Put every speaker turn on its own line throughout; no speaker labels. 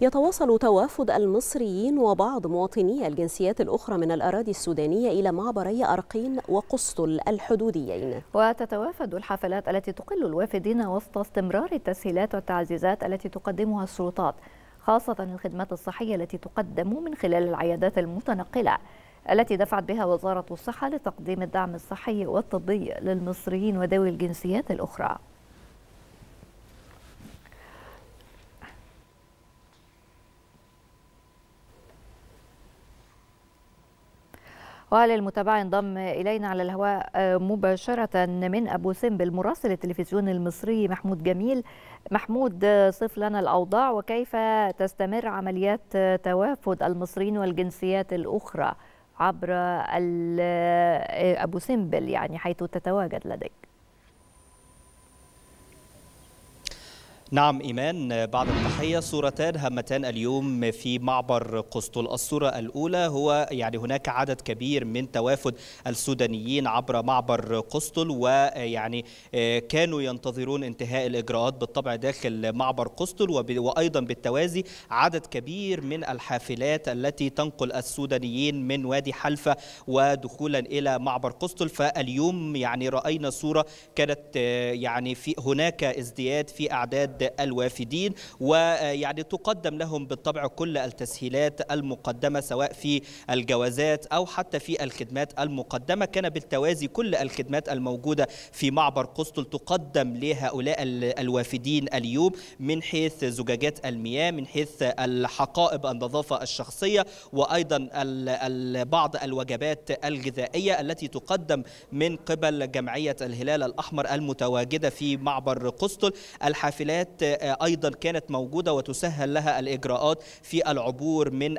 يتواصل توافد المصريين وبعض مواطني الجنسيات الأخرى من الأراضي السودانية إلى معبري أرقين وقسطل الحدوديين وتتوافد الحفلات التي تقل الوافدين وسط استمرار التسهيلات والتعزيزات التي تقدمها السلطات خاصة الخدمات الصحية التي تقدم من خلال العيادات المتنقلة التي دفعت بها وزارة الصحة لتقديم الدعم الصحي والطبي للمصريين وذوي الجنسيات الأخرى وللمتابعة انضم إلينا على الهواء آه، مباشرة من أبو سمبل مراسل التلفزيون المصري محمود جميل محمود آه، صف لنا الأوضاع وكيف تستمر عمليات آه، توافد المصريين والجنسيات الأخرى عبر أبو سمبل يعني حيث تتواجد لديك
نعم إيمان بعد التحية صورتان هامتان اليوم في معبر قسطل الصورة الأولى هو يعني هناك عدد كبير من توافد السودانيين عبر معبر قسطل ويعني آه، كانوا ينتظرون انتهاء الإجراءات بالطبع داخل معبر قسطل وأيضا بالتوازي عدد كبير من الحافلات التي تنقل السودانيين من وادي حلفة ودخولا إلى معبر قسطل فاليوم يعني رأينا صورة كانت آه، يعني في هناك ازدياد في أعداد الوافدين ويعني تقدم لهم بالطبع كل التسهيلات المقدمة سواء في الجوازات أو حتى في الخدمات المقدمة كان بالتوازي كل الخدمات الموجودة في معبر قسطل تقدم لهؤلاء الوافدين اليوم من حيث زجاجات المياه من حيث الحقائب النظافة الشخصية وأيضا بعض الوجبات الغذائية التي تقدم من قبل جمعية الهلال الأحمر المتواجدة في معبر قسطل الحافلات آه، ايضا كانت موجوده وتسهل لها الاجراءات في العبور من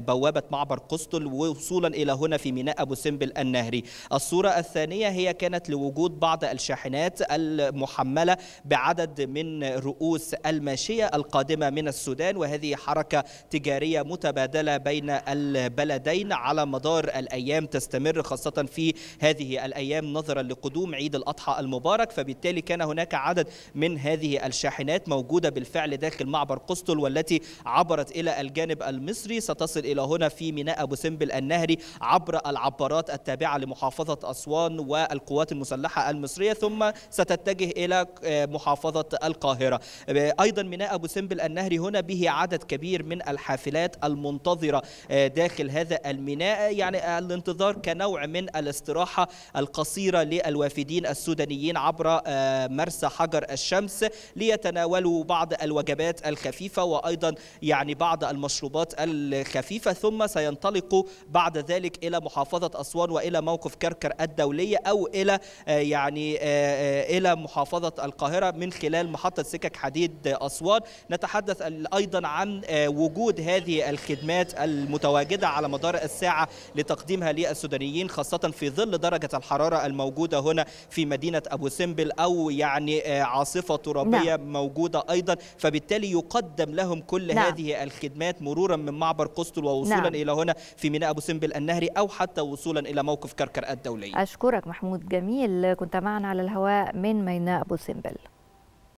بوابه معبر قسطل ووصولا الى هنا في ميناء ابو سمبل النهري. الصوره الثانيه هي كانت لوجود بعض الشاحنات المحمله بعدد من رؤوس الماشيه القادمه من السودان وهذه حركه تجاريه متبادله بين البلدين على مدار الايام تستمر خاصه في هذه الايام نظرا لقدوم عيد الاضحى المبارك فبالتالي كان هناك عدد من هذه الشاحنات الكائنات موجودة بالفعل داخل معبر قسطل والتي عبرت إلى الجانب المصري ستصل إلى هنا في ميناء أبو سمبل النهري عبر العبارات التابعة لمحافظة أسوان والقوات المسلحة المصرية ثم ستتجه إلى آه، محافظة القاهرة آه، أيضا ميناء أبو سمبل النهري هنا به عدد كبير من الحافلات المنتظرة آه، داخل هذا الميناء يعني الانتظار كنوع من الاستراحة القصيرة للوافدين السودانيين عبر مرسى حجر الشمس ليتناول تناولوا بعض الوجبات الخفيفة وأيضا يعني بعض المشروبات الخفيفة ثم سينطلقوا بعد ذلك إلى محافظة أسوان وإلى موقف كركر الدولية أو إلى آه، يعني آه، آه، إلى محافظة القاهرة من خلال محطة سكك حديد أسوان نتحدث أيضا عن وجود هذه الخدمات المتواجدة على مدار الساعة لتقديمها للسودانيين خاصة في ظل درجة الحرارة الموجودة هنا في مدينة أبو سمبل أو يعني عاصفة ترابية نعم. موجودة أيضا فبالتالي يقدم لهم كل نعم. هذه الخدمات مرورا من معبر قسطل ووصولا نعم. إلى هنا في ميناء أبو سمبل النهري أو حتى وصولا إلى موقف كركر الدولي
أشكرك محمود جميل كنت معنا على الهواء من ميناء أبو سمبل